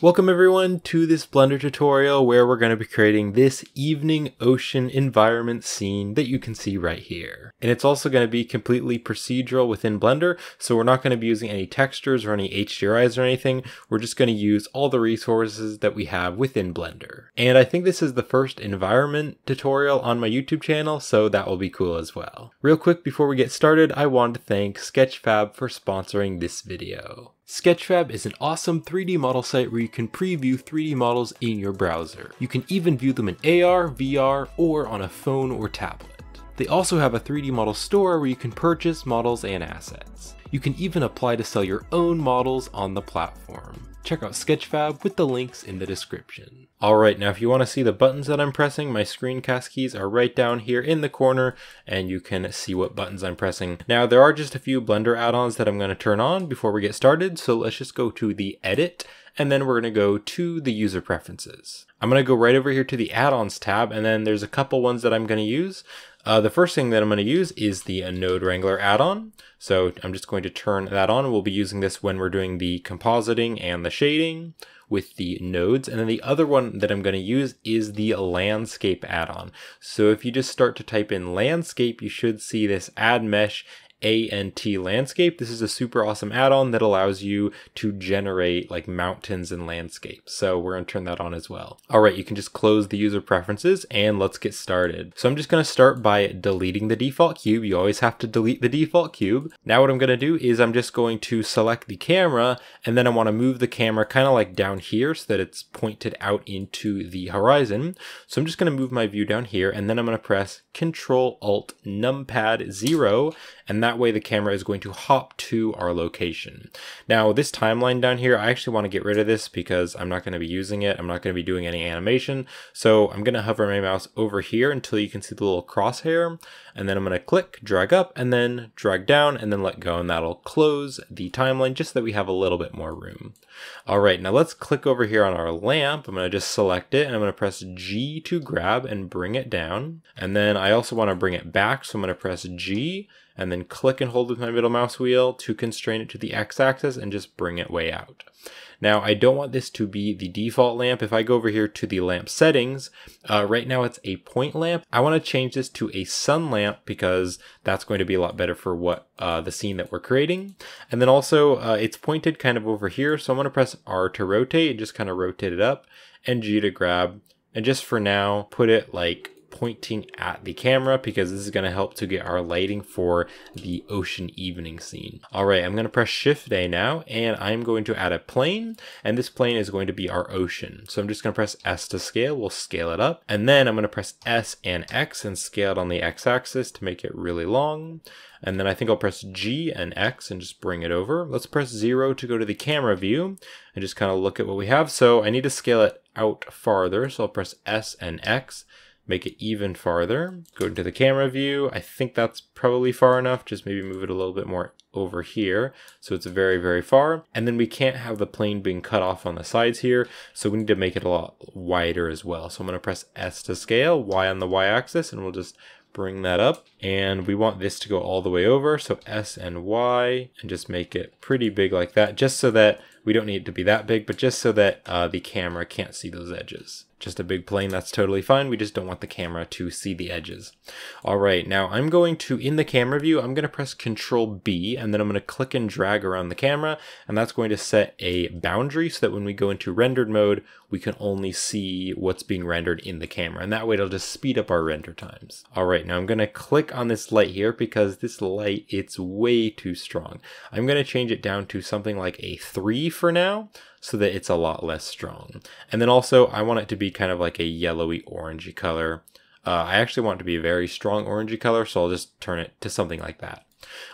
Welcome everyone to this Blender tutorial where we're going to be creating this evening ocean environment scene that you can see right here. And it's also going to be completely procedural within Blender, so we're not going to be using any textures or any HDRIs or anything, we're just going to use all the resources that we have within Blender. And I think this is the first environment tutorial on my YouTube channel, so that will be cool as well. Real quick before we get started, I want to thank Sketchfab for sponsoring this video. Sketchfab is an awesome 3D model site where you can preview 3D models in your browser. You can even view them in AR, VR, or on a phone or tablet. They also have a 3D model store where you can purchase models and assets. You can even apply to sell your own models on the platform. Check out Sketchfab with the links in the description. Alright, now if you want to see the buttons that I'm pressing, my screencast keys are right down here in the corner and you can see what buttons I'm pressing. Now there are just a few Blender add-ons that I'm going to turn on before we get started, so let's just go to the edit and then we're going to go to the user preferences. I'm going to go right over here to the add-ons tab and then there's a couple ones that I'm going to use. Uh, the first thing that I'm going to use is the Node Wrangler add-on. So I'm just going to turn that on. We'll be using this when we're doing the compositing and the shading with the nodes. And then the other one that I'm going to use is the landscape add-on. So if you just start to type in landscape, you should see this add mesh ANT Landscape. This is a super awesome add-on that allows you to generate like mountains and landscapes. So we're gonna turn that on as well. All right, you can just close the user preferences and let's get started. So I'm just gonna start by deleting the default cube. You always have to delete the default cube. Now what I'm gonna do is I'm just going to select the camera and then I wanna move the camera kind of like down here so that it's pointed out into the horizon. So I'm just gonna move my view down here and then I'm gonna press Control Alt Numpad zero and that that way the camera is going to hop to our location. Now this timeline down here, I actually want to get rid of this because I'm not going to be using it. I'm not going to be doing any animation. So I'm going to hover my mouse over here until you can see the little crosshair and then I'm going to click, drag up and then drag down and then let go and that'll close the timeline just so that we have a little bit more room. All right, now let's click over here on our lamp. I'm going to just select it and I'm going to press G to grab and bring it down. And then I also want to bring it back. So I'm going to press G and then click and hold with my middle mouse wheel to constrain it to the x-axis and just bring it way out. Now, I don't want this to be the default lamp. If I go over here to the lamp settings, uh, right now it's a point lamp. I want to change this to a sun lamp because that's going to be a lot better for what uh, the scene that we're creating. And then also uh, it's pointed kind of over here. So I'm going to press R to rotate and just kind of rotate it up and G to grab. And just for now, put it like pointing at the camera because this is going to help to get our lighting for the ocean evening scene. All right, I'm going to press shift A now and I'm going to add a plane and this plane is going to be our ocean. So I'm just going to press S to scale. We'll scale it up and then I'm going to press S and X and scale it on the X axis to make it really long. And then I think I'll press G and X and just bring it over. Let's press zero to go to the camera view and just kind of look at what we have. So I need to scale it out farther. So I'll press S and X make it even farther, go into the camera view. I think that's probably far enough, just maybe move it a little bit more over here. So it's very, very far. And then we can't have the plane being cut off on the sides here. So we need to make it a lot wider as well. So I'm gonna press S to scale, Y on the Y axis, and we'll just bring that up. And we want this to go all the way over. So S and Y, and just make it pretty big like that, just so that we don't need it to be that big, but just so that uh, the camera can't see those edges just a big plane, that's totally fine. We just don't want the camera to see the edges. All right, now I'm going to, in the camera view, I'm gonna press Control B, and then I'm gonna click and drag around the camera, and that's going to set a boundary so that when we go into rendered mode, we can only see what's being rendered in the camera, and that way it'll just speed up our render times. All right, now I'm gonna click on this light here because this light, it's way too strong. I'm gonna change it down to something like a three for now so that it's a lot less strong. And then also I want it to be kind of like a yellowy orangey color. Uh, I actually want it to be a very strong orangey color, so I'll just turn it to something like that.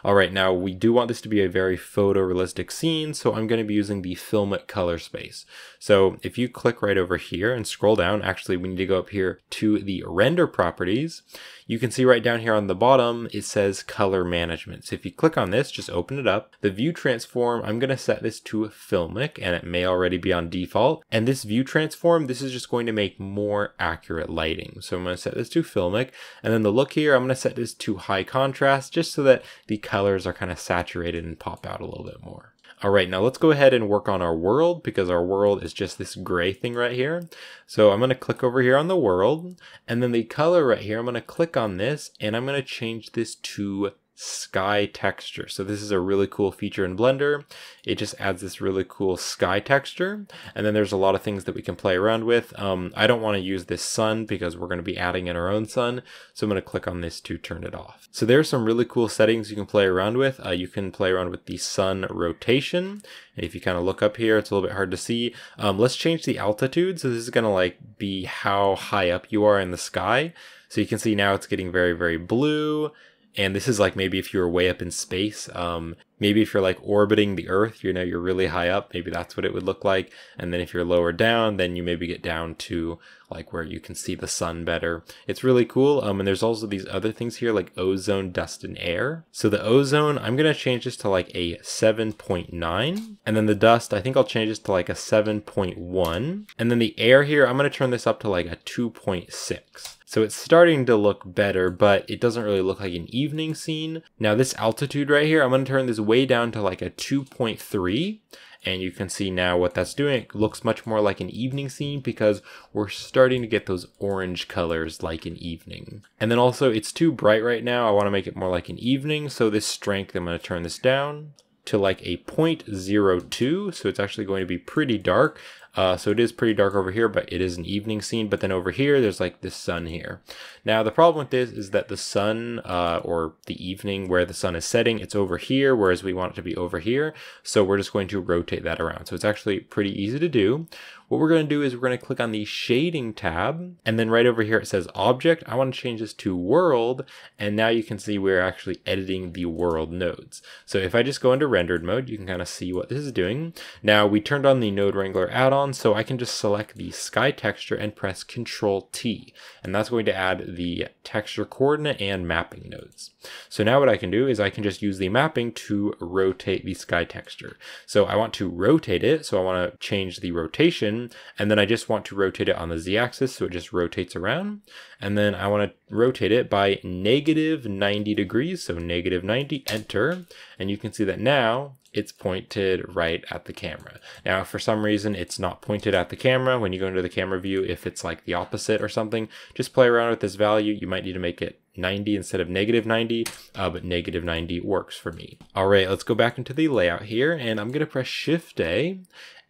All right, now we do want this to be a very photorealistic scene, so I'm going to be using the filmic color space. So if you click right over here and scroll down, actually we need to go up here to the render properties, you can see right down here on the bottom, it says color management. So if you click on this, just open it up. The view transform, I'm gonna set this to filmic and it may already be on default. And this view transform, this is just going to make more accurate lighting. So I'm gonna set this to filmic. And then the look here, I'm gonna set this to high contrast just so that the colors are kind of saturated and pop out a little bit more. All right, now let's go ahead and work on our world because our world is just this gray thing right here. So I'm going to click over here on the world and then the color right here, I'm going to click on this and I'm going to change this to sky texture. So this is a really cool feature in Blender. It just adds this really cool sky texture. And then there's a lot of things that we can play around with. Um, I don't want to use this sun because we're going to be adding in our own sun. So I'm going to click on this to turn it off. So there's some really cool settings you can play around with. Uh, you can play around with the sun rotation. And if you kind of look up here, it's a little bit hard to see. Um, let's change the altitude. So this is going to like be how high up you are in the sky. So you can see now it's getting very, very blue and this is like maybe if you were way up in space um, maybe if you're like orbiting the earth you know you're really high up maybe that's what it would look like and then if you're lower down then you maybe get down to like where you can see the sun better it's really cool um, and there's also these other things here like ozone dust and air so the ozone i'm gonna change this to like a 7.9 and then the dust i think i'll change this to like a 7.1 and then the air here i'm gonna turn this up to like a 2.6 so it's starting to look better, but it doesn't really look like an evening scene. Now this altitude right here, I'm gonna turn this way down to like a 2.3 and you can see now what that's doing. It looks much more like an evening scene because we're starting to get those orange colors like an evening. And then also it's too bright right now. I wanna make it more like an evening. So this strength, I'm gonna turn this down to like a 0.02. So it's actually going to be pretty dark. Uh, so it is pretty dark over here, but it is an evening scene. But then over here, there's like this sun here. Now, the problem with this is that the sun uh, or the evening where the sun is setting, it's over here, whereas we want it to be over here. So we're just going to rotate that around. So it's actually pretty easy to do. What we're going to do is we're going to click on the shading tab and then right over here it says object. I want to change this to world and now you can see we're actually editing the world nodes. So if I just go into rendered mode, you can kind of see what this is doing. Now we turned on the node wrangler add-on so I can just select the sky texture and press Control T and that's going to add the texture coordinate and mapping nodes. So now what I can do is I can just use the mapping to rotate the sky texture. So I want to rotate it, so I want to change the rotation, and then I just want to rotate it on the z-axis so it just rotates around, and then I want to rotate it by negative 90 degrees, so negative 90, enter, and you can see that now it's pointed right at the camera. Now, for some reason, it's not pointed at the camera. When you go into the camera view, if it's like the opposite or something, just play around with this value. You might need to make it 90 instead of negative 90, uh, but negative 90 works for me. All right, let's go back into the layout here and I'm gonna press Shift A.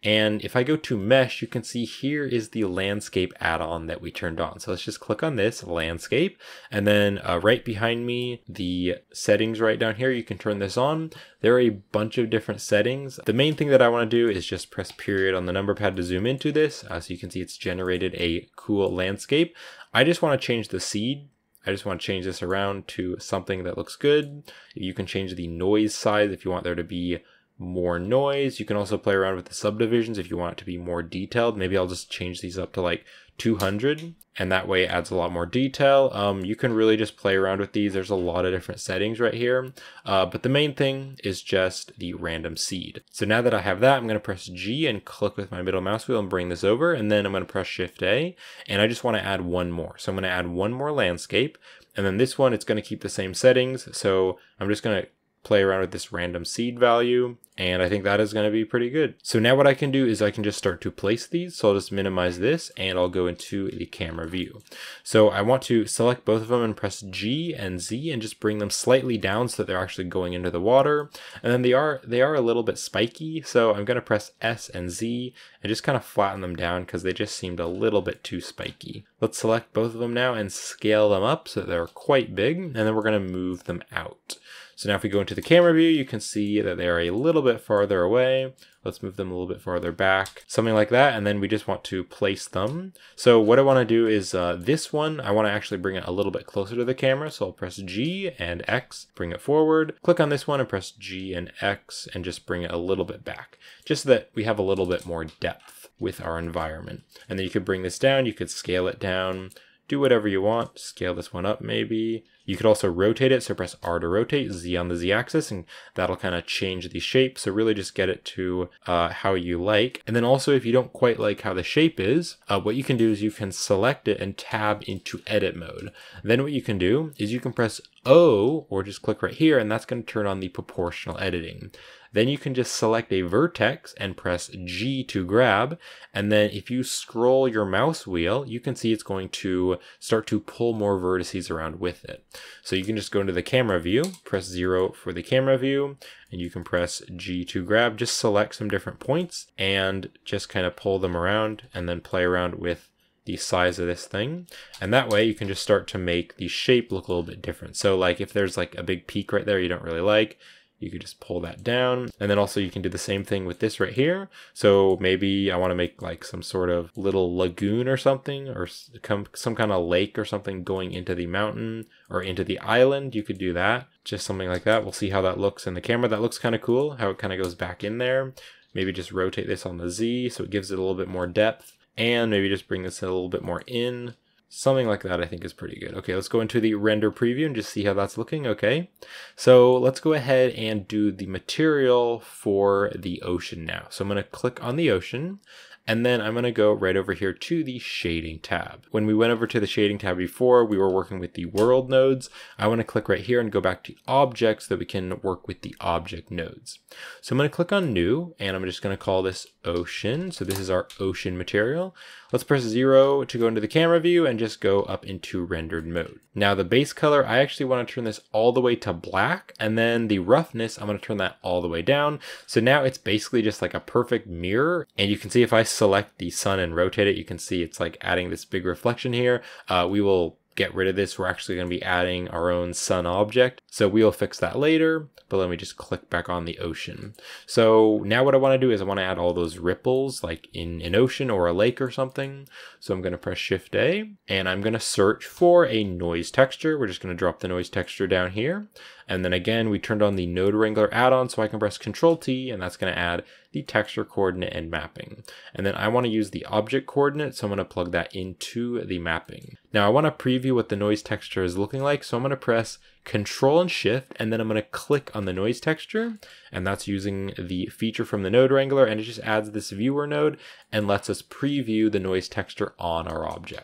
And if I go to mesh, you can see here is the landscape add-on that we turned on. So let's just click on this landscape and then uh, right behind me, the settings right down here, you can turn this on. There are a bunch of different settings. The main thing that I wanna do is just press period on the number pad to zoom into this. Uh, so you can see it's generated a cool landscape. I just want to change the seed. I just want to change this around to something that looks good. You can change the noise size if you want there to be more noise. You can also play around with the subdivisions if you want it to be more detailed. Maybe I'll just change these up to like 200 and that way it adds a lot more detail. Um, you can really just play around with these. There's a lot of different settings right here, uh, but the main thing is just the random seed. So now that I have that, I'm gonna press G and click with my middle mouse wheel and bring this over, and then I'm gonna press Shift A, and I just wanna add one more. So I'm gonna add one more landscape, and then this one, it's gonna keep the same settings. So I'm just gonna play around with this random seed value and I think that is going to be pretty good. So now what I can do is I can just start to place these. So I'll just minimize this and I'll go into the camera view. So I want to select both of them and press G and Z and just bring them slightly down so that they're actually going into the water. And then they are they are a little bit spiky. So I'm going to press S and Z and just kind of flatten them down because they just seemed a little bit too spiky. Let's select both of them now and scale them up so they're quite big. And then we're going to move them out. So now if we go into the camera view, you can see that they are a little bit farther away. Let's move them a little bit farther back, something like that. And then we just want to place them. So what I want to do is uh, this one, I want to actually bring it a little bit closer to the camera. So I'll press G and X, bring it forward. Click on this one and press G and X and just bring it a little bit back, just so that we have a little bit more depth with our environment. And then you could bring this down, you could scale it down, do whatever you want, scale this one up maybe, you could also rotate it, so press R to rotate, Z on the Z axis, and that'll kind of change the shape. So really just get it to uh, how you like. And then also if you don't quite like how the shape is, uh, what you can do is you can select it and tab into edit mode. Then what you can do is you can press O or just click right here and that's going to turn on the proportional editing. Then you can just select a vertex and press G to grab. And then if you scroll your mouse wheel, you can see it's going to start to pull more vertices around with it. So you can just go into the camera view, press zero for the camera view, and you can press G to grab, just select some different points and just kind of pull them around and then play around with the size of this thing. And that way you can just start to make the shape look a little bit different. So like if there's like a big peak right there you don't really like, you could just pull that down. And then also you can do the same thing with this right here. So maybe I want to make like some sort of little lagoon or something or some kind of lake or something going into the mountain or into the island. You could do that. Just something like that. We'll see how that looks in the camera. That looks kind of cool, how it kind of goes back in there. Maybe just rotate this on the Z so it gives it a little bit more depth and maybe just bring this a little bit more in Something like that I think is pretty good. Okay, let's go into the render preview and just see how that's looking. Okay, so let's go ahead and do the material for the ocean now. So I'm going to click on the ocean and then I'm going to go right over here to the shading tab. When we went over to the shading tab before, we were working with the world nodes. I want to click right here and go back to objects so that we can work with the object nodes. So I'm going to click on new and I'm just going to call this ocean. So this is our ocean material. Let's press 0 to go into the camera view and just go up into rendered mode. Now the base color, I actually want to turn this all the way to black and then the roughness, I'm going to turn that all the way down. So now it's basically just like a perfect mirror and you can see if I select the sun and rotate it, you can see it's like adding this big reflection here. Uh, we will get rid of this, we're actually going to be adding our own sun object. So we'll fix that later, but let me just click back on the ocean. So now what I want to do is I want to add all those ripples like in an ocean or a lake or something. So I'm going to press shift A and I'm going to search for a noise texture. We're just going to drop the noise texture down here. And then again, we turned on the node wrangler add-on so I can press control T and that's gonna add the texture coordinate and mapping. And then I wanna use the object coordinate. So I'm gonna plug that into the mapping. Now I wanna preview what the noise texture is looking like. So I'm gonna press control and shift and then I'm going to click on the noise texture and that's using the feature from the node wrangler and it just adds this viewer node and lets us preview the noise texture on our object.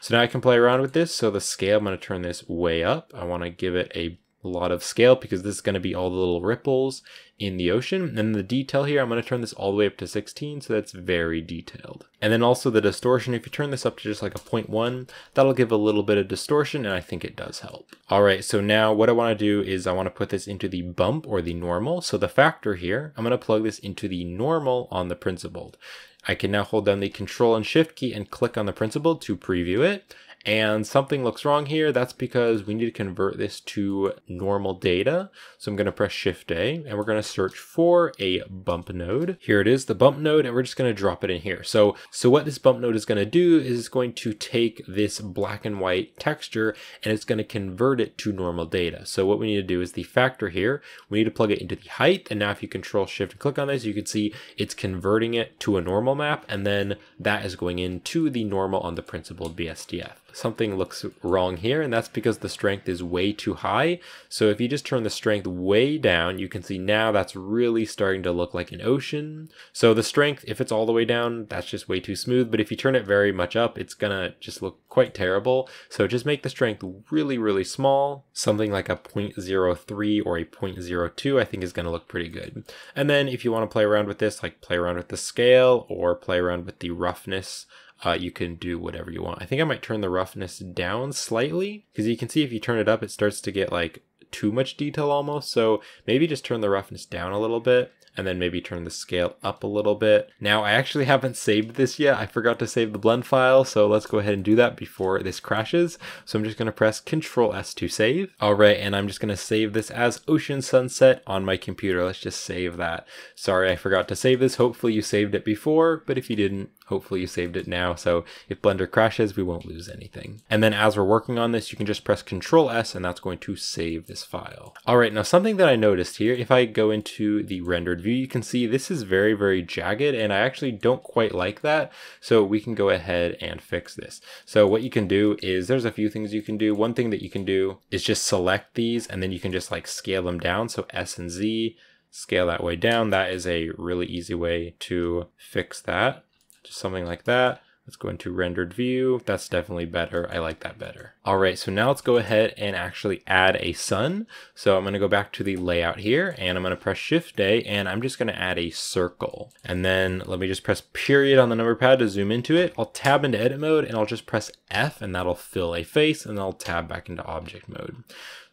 So now I can play around with this. So the scale, I'm going to turn this way up. I want to give it a a lot of scale because this is going to be all the little ripples in the ocean. And the detail here, I'm going to turn this all the way up to 16, so that's very detailed. And then also the distortion, if you turn this up to just like a 0.1, that'll give a little bit of distortion, and I think it does help. All right, so now what I want to do is I want to put this into the bump or the normal. So the factor here, I'm going to plug this into the normal on the principled. I can now hold down the control and shift key and click on the principle to preview it and something looks wrong here. That's because we need to convert this to normal data. So I'm going to press Shift A and we're going to search for a bump node. Here it is, the bump node, and we're just going to drop it in here. So, so what this bump node is going to do is it's going to take this black and white texture and it's going to convert it to normal data. So what we need to do is the factor here, we need to plug it into the height. And now if you control shift and click on this, you can see it's converting it to a normal map. And then that is going into the normal on the principled BSDF something looks wrong here, and that's because the strength is way too high. So if you just turn the strength way down, you can see now that's really starting to look like an ocean. So the strength, if it's all the way down, that's just way too smooth. But if you turn it very much up, it's gonna just look quite terrible. So just make the strength really, really small. Something like a 0.03 or a 0.02 I think is gonna look pretty good. And then if you wanna play around with this, like play around with the scale or play around with the roughness uh, you can do whatever you want. I think I might turn the roughness down slightly because you can see if you turn it up, it starts to get like too much detail almost. So maybe just turn the roughness down a little bit and then maybe turn the scale up a little bit. Now, I actually haven't saved this yet. I forgot to save the blend file, so let's go ahead and do that before this crashes. So I'm just gonna press Control S to save. All right, and I'm just gonna save this as Ocean Sunset on my computer. Let's just save that. Sorry, I forgot to save this. Hopefully you saved it before, but if you didn't, hopefully you saved it now. So if Blender crashes, we won't lose anything. And then as we're working on this, you can just press Control S and that's going to save this file. All right, now something that I noticed here, if I go into the rendered view, you can see this is very, very jagged and I actually don't quite like that. So we can go ahead and fix this. So what you can do is there's a few things you can do. One thing that you can do is just select these and then you can just like scale them down. So S and Z, scale that way down. That is a really easy way to fix that. Just something like that. Let's go into rendered view. That's definitely better. I like that better. All right, so now let's go ahead and actually add a sun. So I'm gonna go back to the layout here and I'm gonna press Shift A and I'm just gonna add a circle. And then let me just press period on the number pad to zoom into it. I'll tab into edit mode and I'll just press F and that'll fill a face and I'll tab back into object mode.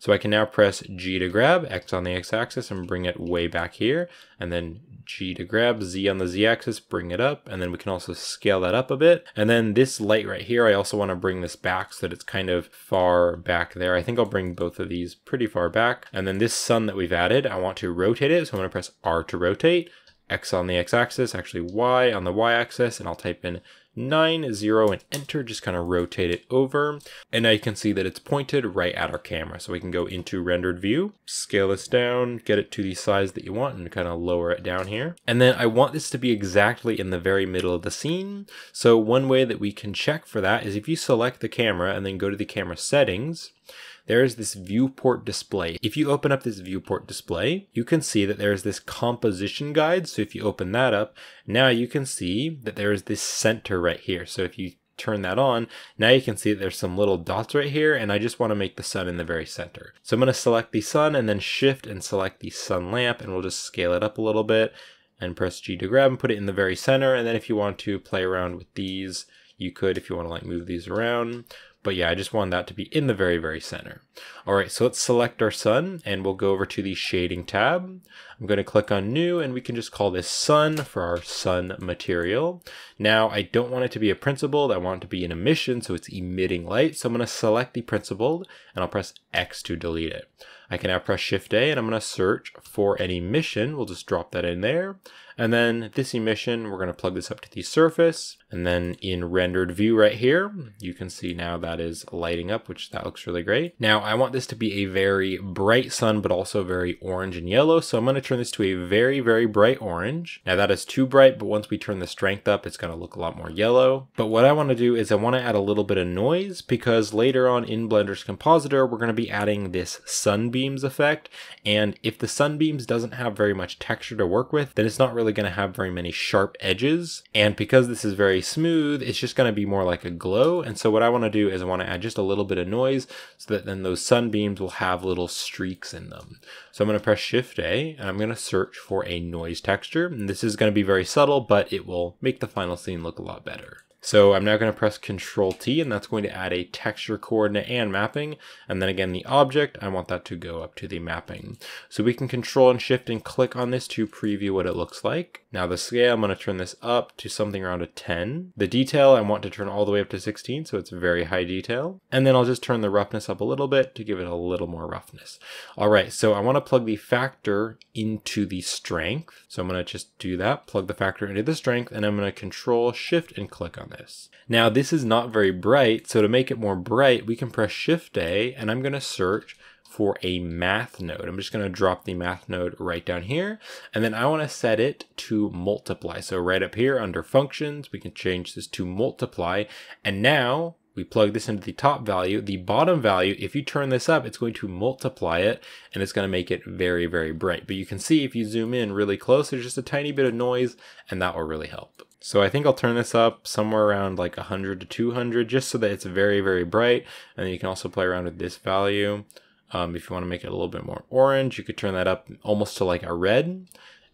So I can now press G to grab, X on the X axis and bring it way back here, and then G to grab, Z on the Z axis, bring it up, and then we can also scale that up a bit. And then this light right here, I also wanna bring this back so that it's kind of far back there. I think I'll bring both of these pretty far back. And then this sun that we've added, I want to rotate it, so I'm gonna press R to rotate, X on the X axis, actually Y on the Y axis, and I'll type in nine zero and enter, just kind of rotate it over. And now you can see that it's pointed right at our camera. So we can go into rendered view, scale this down, get it to the size that you want and kind of lower it down here. And then I want this to be exactly in the very middle of the scene. So one way that we can check for that is if you select the camera and then go to the camera settings, there is this viewport display. If you open up this viewport display, you can see that there is this composition guide. So if you open that up, now you can see that there is this center right here. So if you turn that on, now you can see that there's some little dots right here and I just wanna make the sun in the very center. So I'm gonna select the sun and then shift and select the sun lamp and we'll just scale it up a little bit and press G to grab and put it in the very center. And then if you want to play around with these, you could if you want to like move these around but yeah, I just want that to be in the very, very center. All right, so let's select our sun and we'll go over to the shading tab. I'm gonna click on new and we can just call this sun for our sun material. Now, I don't want it to be a principle; I want it to be an emission, so it's emitting light. So I'm gonna select the principle, and I'll press X to delete it. I can now press Shift A and I'm going to search for an emission. We'll just drop that in there. And then this emission, we're going to plug this up to the surface. And then in rendered view right here, you can see now that is lighting up, which that looks really great. Now I want this to be a very bright sun, but also very orange and yellow. So I'm going to turn this to a very, very bright orange. Now that is too bright, but once we turn the strength up, it's going to look a lot more yellow. But what I want to do is I want to add a little bit of noise because later on in Blender's Compositor, we're going to be adding this sunbeam sunbeams effect. And if the sunbeams doesn't have very much texture to work with, then it's not really going to have very many sharp edges. And because this is very smooth, it's just going to be more like a glow. And so what I want to do is I want to add just a little bit of noise so that then those sunbeams will have little streaks in them. So I'm going to press Shift A and I'm going to search for a noise texture. And this is going to be very subtle, but it will make the final scene look a lot better. So I'm now going to press Control T and that's going to add a texture coordinate and mapping. And then again, the object, I want that to go up to the mapping. So we can control and shift and click on this to preview what it looks like. Now the scale, I'm going to turn this up to something around a 10. The detail, I want to turn all the way up to 16, so it's very high detail. And then I'll just turn the roughness up a little bit to give it a little more roughness. All right, so I want to plug the factor into the strength. So I'm going to just do that, plug the factor into the strength, and I'm going to control shift and click on this. Now this is not very bright, so to make it more bright, we can press shift A and I'm going to search for a math node. I'm just going to drop the math node right down here. And then I want to set it to multiply. So right up here under functions, we can change this to multiply. And now we plug this into the top value, the bottom value, if you turn this up, it's going to multiply it and it's going to make it very, very bright. But you can see if you zoom in really close, there's just a tiny bit of noise and that will really help. So I think I'll turn this up somewhere around like 100 to 200 just so that it's very, very bright. And then you can also play around with this value. Um, if you want to make it a little bit more orange, you could turn that up almost to like a red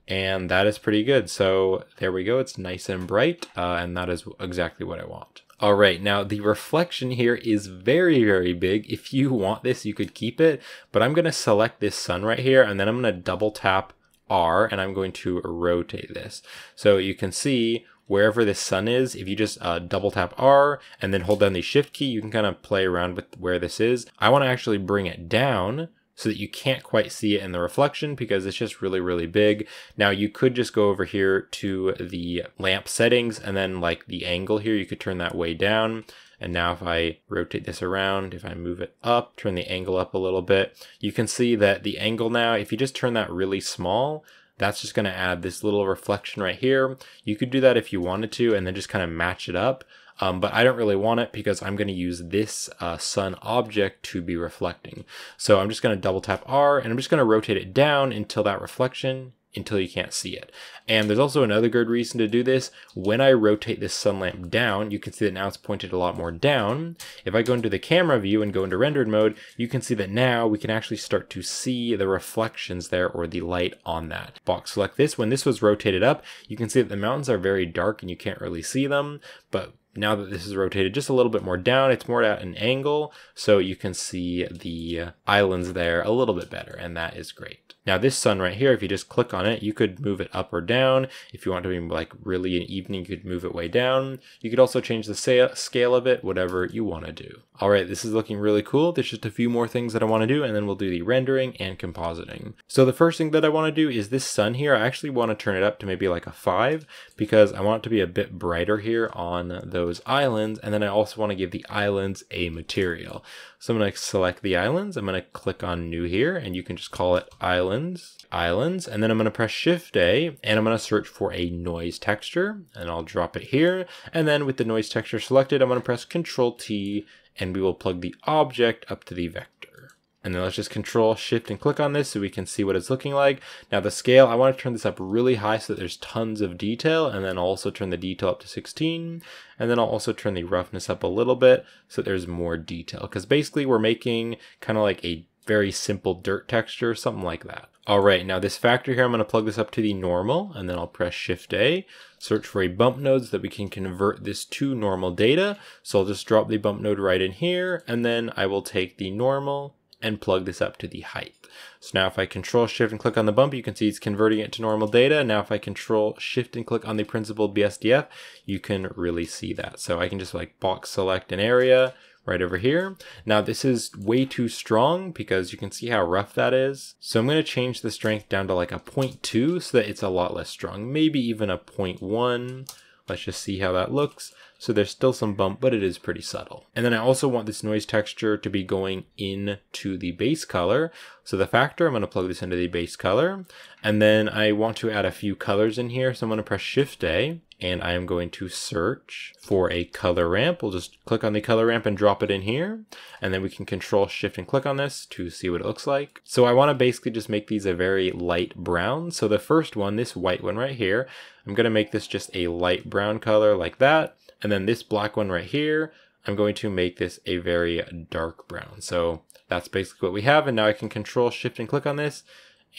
and that is pretty good. So there we go. It's nice and bright uh, and that is exactly what I want. All right, now the reflection here is very, very big. If you want this, you could keep it, but I'm gonna select this sun right here and then I'm gonna double tap R and I'm going to rotate this. So you can see wherever the sun is, if you just uh, double tap R and then hold down the shift key, you can kind of play around with where this is. I wanna actually bring it down so that you can't quite see it in the reflection because it's just really, really big. Now you could just go over here to the lamp settings and then like the angle here, you could turn that way down. And now if I rotate this around, if I move it up, turn the angle up a little bit, you can see that the angle now, if you just turn that really small, that's just going to add this little reflection right here. You could do that if you wanted to and then just kind of match it up um, but I don't really want it because I'm going to use this uh, sun object to be reflecting. So I'm just going to double tap R and I'm just going to rotate it down until that reflection until you can't see it. And there's also another good reason to do this. When I rotate this sun lamp down, you can see that now it's pointed a lot more down. If I go into the camera view and go into rendered mode, you can see that now we can actually start to see the reflections there or the light on that. Box select this, when this was rotated up, you can see that the mountains are very dark and you can't really see them, but now that this is rotated just a little bit more down, it's more at an angle, so you can see the islands there a little bit better, and that is great. Now this sun right here, if you just click on it, you could move it up or down. If you want to be like really an evening, you could move it way down. You could also change the scale of it, whatever you want to do. All right, this is looking really cool. There's just a few more things that I want to do and then we'll do the rendering and compositing. So the first thing that I want to do is this sun here. I actually want to turn it up to maybe like a five because I want it to be a bit brighter here on those islands. And then I also want to give the islands a material. So I'm going to select the islands. I'm going to click on new here and you can just call it islands, islands. And then I'm going to press shift A and I'm going to search for a noise texture and I'll drop it here. And then with the noise texture selected, I'm going to press control T and we will plug the object up to the vector. And then let's just control shift and click on this so we can see what it's looking like. Now the scale, I want to turn this up really high so that there's tons of detail and then I'll also turn the detail up to 16. And then I'll also turn the roughness up a little bit so there's more detail. Because basically we're making kind of like a very simple dirt texture, something like that. All right, now this factor here, I'm gonna plug this up to the normal and then I'll press Shift A, search for a bump node so that we can convert this to normal data. So I'll just drop the bump node right in here and then I will take the normal and plug this up to the height. So now if I control shift and click on the bump, you can see it's converting it to normal data. Now if I control shift and click on the principled BSDF, you can really see that. So I can just like box select an area right over here. Now this is way too strong because you can see how rough that is. So I'm gonna change the strength down to like a 0.2 so that it's a lot less strong, maybe even a 0.1. Let's just see how that looks. So there's still some bump, but it is pretty subtle. And then I also want this noise texture to be going into the base color. So the factor, I'm gonna plug this into the base color. And then I want to add a few colors in here. So I'm gonna press Shift A and I am going to search for a color ramp. We'll just click on the color ramp and drop it in here. And then we can control shift and click on this to see what it looks like. So I wanna basically just make these a very light brown. So the first one, this white one right here, I'm gonna make this just a light brown color like that. And then this black one right here, I'm going to make this a very dark brown. So that's basically what we have. And now I can control shift and click on this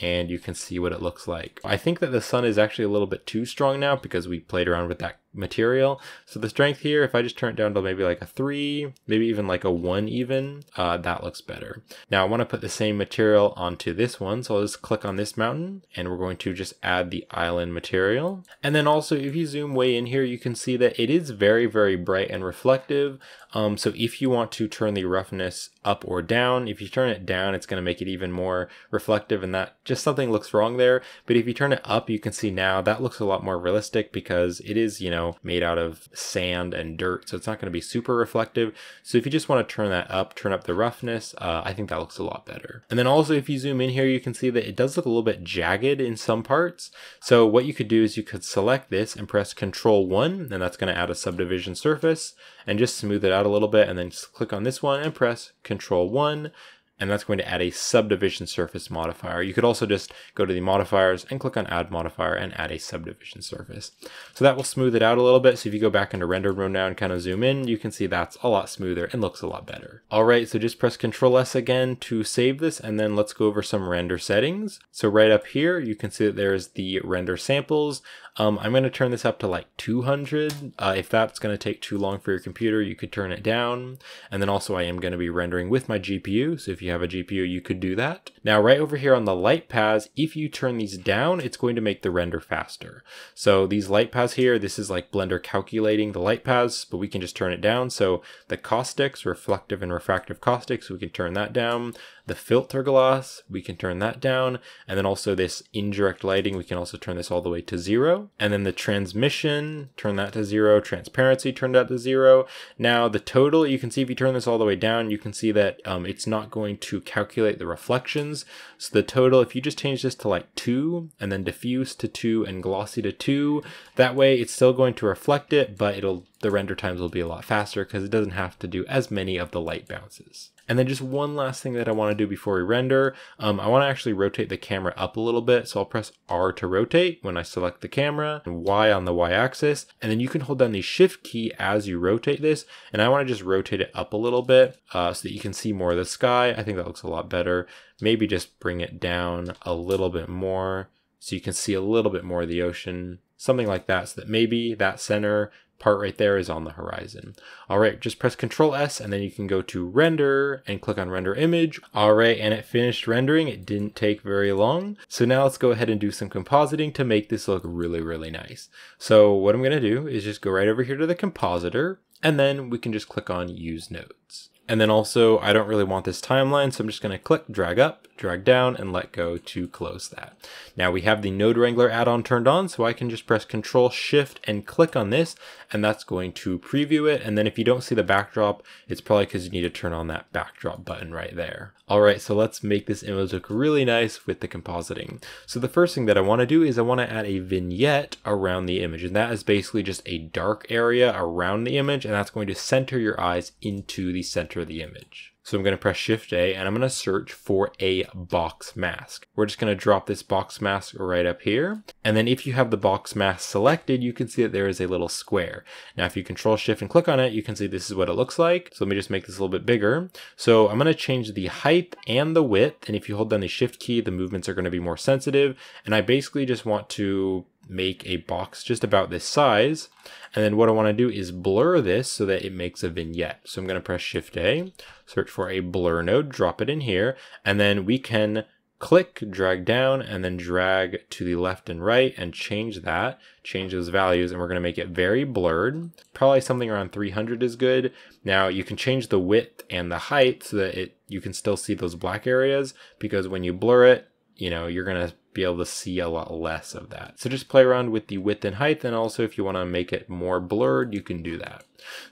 and you can see what it looks like. I think that the sun is actually a little bit too strong now because we played around with that material. So the strength here, if I just turn it down to maybe like a three, maybe even like a one even, uh, that looks better. Now I wanna put the same material onto this one. So I'll just click on this mountain and we're going to just add the island material. And then also if you zoom way in here, you can see that it is very, very bright and reflective. Um, so if you want to turn the roughness up or down, if you turn it down, it's gonna make it even more reflective and that just something looks wrong there. But if you turn it up, you can see now that looks a lot more realistic because it is, you know, know, made out of sand and dirt. So it's not going to be super reflective. So if you just want to turn that up, turn up the roughness, uh, I think that looks a lot better. And then also if you zoom in here, you can see that it does look a little bit jagged in some parts. So what you could do is you could select this and press control one, and that's going to add a subdivision surface and just smooth it out a little bit. And then click on this one and press control one and that's going to add a subdivision surface modifier. You could also just go to the modifiers and click on add modifier and add a subdivision surface. So that will smooth it out a little bit. So if you go back into render mode now and kind of zoom in, you can see that's a lot smoother and looks a lot better. All right, so just press control S again to save this and then let's go over some render settings. So right up here, you can see that there's the render samples. Um, I'm going to turn this up to like 200. Uh, if that's going to take too long for your computer, you could turn it down. And then also I am going to be rendering with my GPU. So if you have a GPU, you could do that. Now right over here on the light paths, if you turn these down, it's going to make the render faster. So these light paths here, this is like Blender calculating the light paths, but we can just turn it down. So the caustics, reflective and refractive caustics, we can turn that down the filter glass, we can turn that down. And then also this indirect lighting, we can also turn this all the way to zero. And then the transmission, turn that to zero. Transparency, turn that to zero. Now the total, you can see if you turn this all the way down, you can see that um, it's not going to calculate the reflections. So the total, if you just change this to like two and then diffuse to two and glossy to two, that way it's still going to reflect it, but it'll the render times will be a lot faster because it doesn't have to do as many of the light bounces. And then just one last thing that I want to do before we render, um, I want to actually rotate the camera up a little bit. So I'll press R to rotate when I select the camera and Y on the Y axis. And then you can hold down the shift key as you rotate this. And I want to just rotate it up a little bit uh, so that you can see more of the sky. I think that looks a lot better. Maybe just bring it down a little bit more so you can see a little bit more of the ocean something like that so that maybe that center part right there is on the horizon. All right, just press Control S and then you can go to render and click on render image. All right, and it finished rendering. It didn't take very long. So now let's go ahead and do some compositing to make this look really, really nice. So what I'm gonna do is just go right over here to the compositor and then we can just click on use nodes. And then also I don't really want this timeline, so I'm just gonna click drag up drag down and let go to close that. Now we have the Node Wrangler add-on turned on, so I can just press Control Shift and click on this, and that's going to preview it. And then if you don't see the backdrop, it's probably because you need to turn on that backdrop button right there. All right, so let's make this image look really nice with the compositing. So the first thing that I wanna do is I wanna add a vignette around the image, and that is basically just a dark area around the image, and that's going to center your eyes into the center of the image. So I'm going to press Shift A and I'm going to search for a box mask. We're just going to drop this box mask right up here. And then if you have the box mask selected, you can see that there is a little square. Now, if you control shift and click on it, you can see this is what it looks like. So let me just make this a little bit bigger. So I'm going to change the height and the width. And if you hold down the shift key, the movements are going to be more sensitive. And I basically just want to make a box just about this size. And then what I wanna do is blur this so that it makes a vignette. So I'm gonna press Shift A, search for a blur node, drop it in here, and then we can click, drag down, and then drag to the left and right and change that, change those values, and we're gonna make it very blurred. Probably something around 300 is good. Now you can change the width and the height so that it you can still see those black areas because when you blur it, you know, you're gonna be able to see a lot less of that. So just play around with the width and height, and also if you want to make it more blurred, you can do that.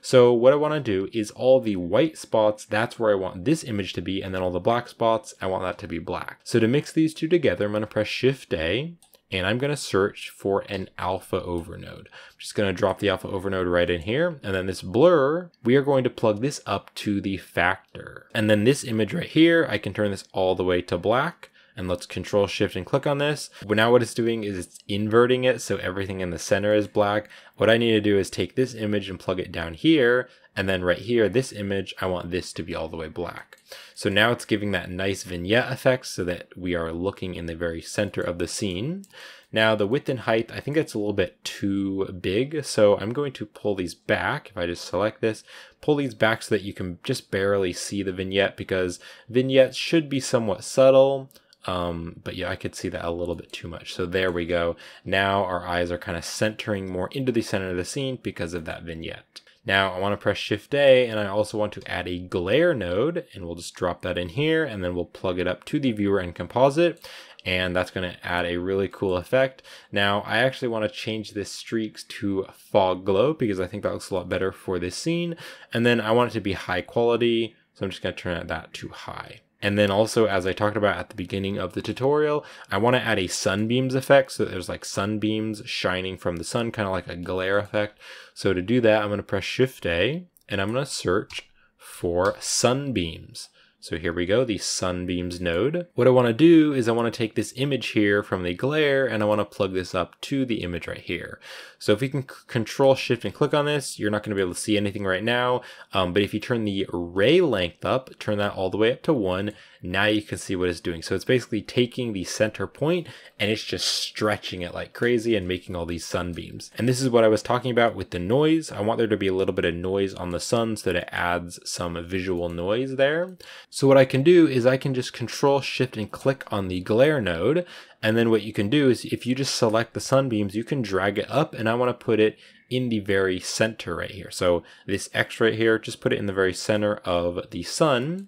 So what I want to do is all the white spots, that's where I want this image to be, and then all the black spots, I want that to be black. So to mix these two together, I'm going to press Shift A, and I'm going to search for an alpha overnode. I'm just going to drop the alpha overnode right in here. And then this blur, we are going to plug this up to the factor. And then this image right here, I can turn this all the way to black and let's control shift and click on this. But now what it's doing is it's inverting it so everything in the center is black. What I need to do is take this image and plug it down here and then right here, this image, I want this to be all the way black. So now it's giving that nice vignette effect so that we are looking in the very center of the scene. Now the width and height, I think that's a little bit too big. So I'm going to pull these back. If I just select this, pull these back so that you can just barely see the vignette because vignettes should be somewhat subtle. Um, but yeah, I could see that a little bit too much. So there we go. Now our eyes are kind of centering more into the center of the scene because of that vignette. Now I want to press Shift A and I also want to add a glare node and we'll just drop that in here and then we'll plug it up to the viewer and composite and that's going to add a really cool effect. Now, I actually want to change this streaks to fog glow because I think that looks a lot better for this scene. And then I want it to be high quality, so I'm just going to turn that to high. And then also, as I talked about at the beginning of the tutorial, I want to add a sunbeams effect so that there's like sunbeams shining from the sun, kind of like a glare effect. So to do that, I'm going to press Shift A and I'm going to search for sunbeams. So here we go, the sunbeams node. What I wanna do is I wanna take this image here from the glare and I wanna plug this up to the image right here. So if we can control shift and click on this, you're not gonna be able to see anything right now. Um, but if you turn the ray length up, turn that all the way up to one, now you can see what it's doing. So it's basically taking the center point and it's just stretching it like crazy and making all these sunbeams. And this is what I was talking about with the noise. I want there to be a little bit of noise on the sun so that it adds some visual noise there. So what I can do is I can just control shift and click on the glare node. And then what you can do is if you just select the sunbeams, you can drag it up and I want to put it in the very center right here. So this X right here, just put it in the very center of the sun.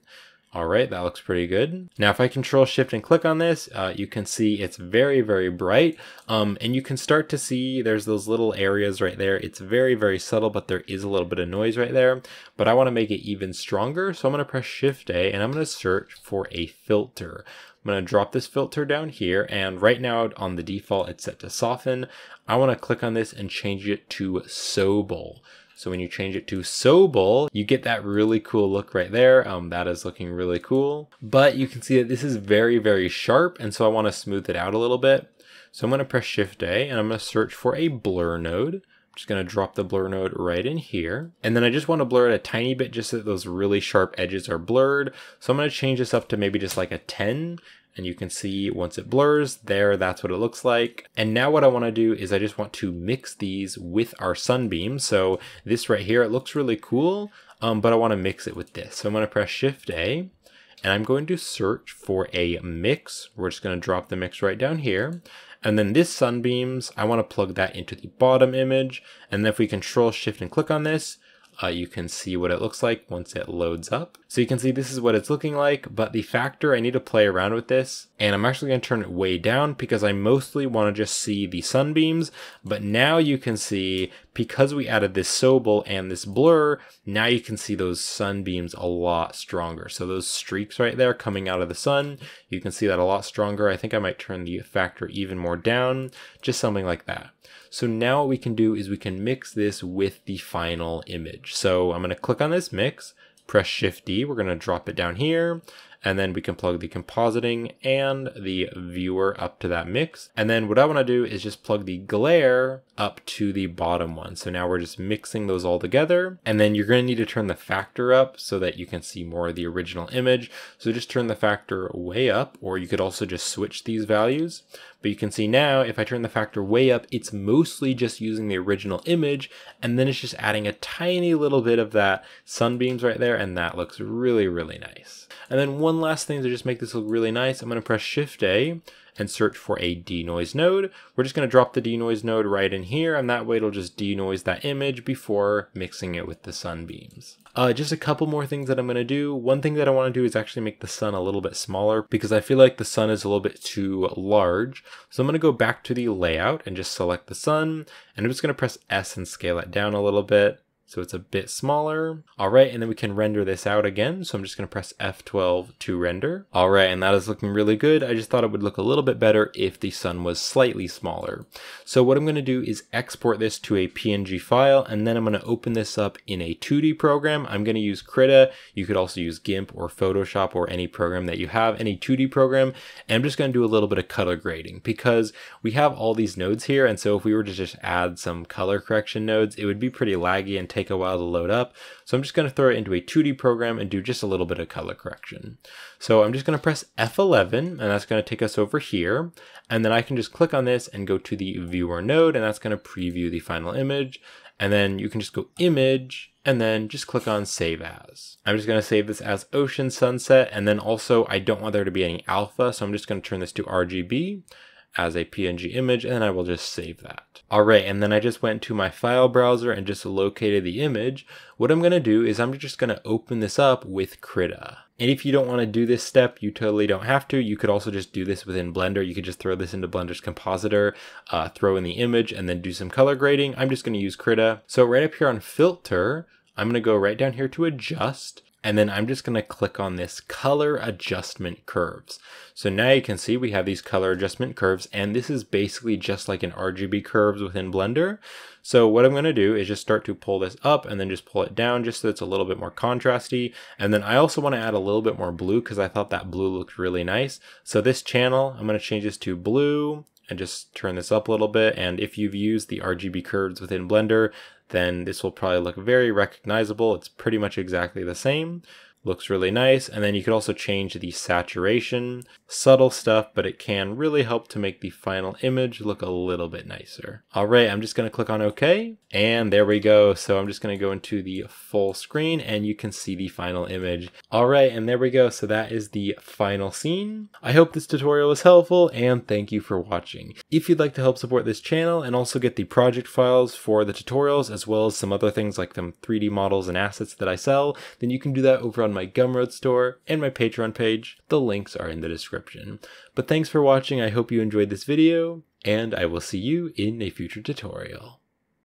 All right, that looks pretty good. Now, if I control shift and click on this, uh, you can see it's very, very bright. Um, and you can start to see there's those little areas right there. It's very, very subtle, but there is a little bit of noise right there. But I wanna make it even stronger. So I'm gonna press shift A and I'm gonna search for a filter. I'm going to drop this filter down here and right now on the default it's set to soften. I want to click on this and change it to Sobel. So when you change it to Sobel, you get that really cool look right there. Um, that is looking really cool. But you can see that this is very, very sharp. And so I want to smooth it out a little bit. So I'm going to press Shift A and I'm going to search for a blur node. I'm just going to drop the blur node right in here. And then I just want to blur it a tiny bit just so that those really sharp edges are blurred. So I'm going to change this up to maybe just like a 10 and you can see once it blurs there, that's what it looks like. And now what I wanna do is I just want to mix these with our sunbeam. So this right here, it looks really cool, um, but I wanna mix it with this. So I'm gonna press Shift A and I'm going to search for a mix. We're just gonna drop the mix right down here. And then this sunbeams, I wanna plug that into the bottom image. And then if we control shift and click on this, uh, you can see what it looks like once it loads up. So you can see this is what it's looking like, but the factor, I need to play around with this, and I'm actually going to turn it way down because I mostly want to just see the sunbeams, but now you can see, because we added this Sobel and this blur, now you can see those sunbeams a lot stronger. So those streaks right there coming out of the sun, you can see that a lot stronger. I think I might turn the factor even more down, just something like that. So now what we can do is we can mix this with the final image. So I'm gonna click on this mix, press Shift D, we're gonna drop it down here, and then we can plug the compositing and the viewer up to that mix. And then what I wanna do is just plug the glare up to the bottom one. So now we're just mixing those all together. And then you're gonna need to turn the factor up so that you can see more of the original image. So just turn the factor way up, or you could also just switch these values. But you can see now, if I turn the factor way up, it's mostly just using the original image, and then it's just adding a tiny little bit of that sunbeams right there, and that looks really, really nice. And then one last thing to just make this look really nice, I'm gonna press Shift A, and search for a denoise node. We're just going to drop the denoise node right in here and that way it'll just denoise that image before mixing it with the sunbeams. Uh, just a couple more things that I'm going to do. One thing that I want to do is actually make the sun a little bit smaller because I feel like the sun is a little bit too large. So I'm going to go back to the layout and just select the sun and I'm just going to press S and scale it down a little bit. So it's a bit smaller. All right, and then we can render this out again. So I'm just gonna press F12 to render. All right, and that is looking really good. I just thought it would look a little bit better if the sun was slightly smaller. So what I'm gonna do is export this to a PNG file, and then I'm gonna open this up in a 2D program. I'm gonna use Krita. You could also use GIMP or Photoshop or any program that you have, any 2D program. And I'm just gonna do a little bit of color grading because we have all these nodes here. And so if we were to just add some color correction nodes, it would be pretty laggy and take take a while to load up. So I'm just going to throw it into a 2D program and do just a little bit of color correction. So I'm just going to press F11 and that's going to take us over here. And then I can just click on this and go to the viewer node and that's going to preview the final image. And then you can just go image and then just click on save as. I'm just gonna save this as ocean sunset. And then also I don't want there to be any alpha. So I'm just gonna turn this to RGB as a PNG image and I will just save that. All right, and then I just went to my file browser and just located the image. What I'm gonna do is I'm just gonna open this up with Krita. And if you don't wanna do this step, you totally don't have to. You could also just do this within Blender. You could just throw this into Blender's compositor, uh, throw in the image and then do some color grading. I'm just gonna use Krita. So right up here on filter, I'm gonna go right down here to adjust and then I'm just going to click on this color adjustment curves. So now you can see we have these color adjustment curves and this is basically just like an RGB curves within Blender. So what I'm going to do is just start to pull this up and then just pull it down just so it's a little bit more contrasty. And then I also want to add a little bit more blue because I thought that blue looked really nice. So this channel, I'm going to change this to blue and just turn this up a little bit. And if you've used the RGB curves within Blender, then this will probably look very recognizable. It's pretty much exactly the same looks really nice. And then you could also change the saturation, subtle stuff, but it can really help to make the final image look a little bit nicer. All right, I'm just gonna click on okay, and there we go. So I'm just gonna go into the full screen and you can see the final image. All right, and there we go. So that is the final scene. I hope this tutorial was helpful and thank you for watching. If you'd like to help support this channel and also get the project files for the tutorials, as well as some other things like them 3D models and assets that I sell, then you can do that over on on my Gumroad store and my Patreon page. The links are in the description. But thanks for watching. I hope you enjoyed this video, and I will see you in a future tutorial.